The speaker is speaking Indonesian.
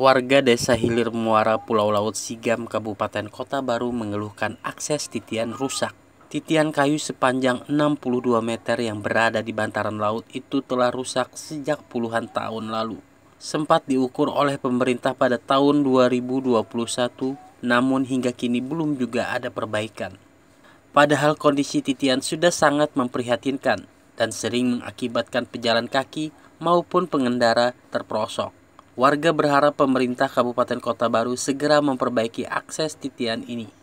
Warga desa Hilir Muara Pulau Laut Sigam, Kabupaten Kota Baru mengeluhkan akses titian rusak. Titian kayu sepanjang 62 meter yang berada di bantaran laut itu telah rusak sejak puluhan tahun lalu. Sempat diukur oleh pemerintah pada tahun 2021, namun hingga kini belum juga ada perbaikan. Padahal kondisi titian sudah sangat memprihatinkan dan sering mengakibatkan pejalan kaki maupun pengendara terperosok. Warga berharap pemerintah Kabupaten Kota Baru segera memperbaiki akses titian ini.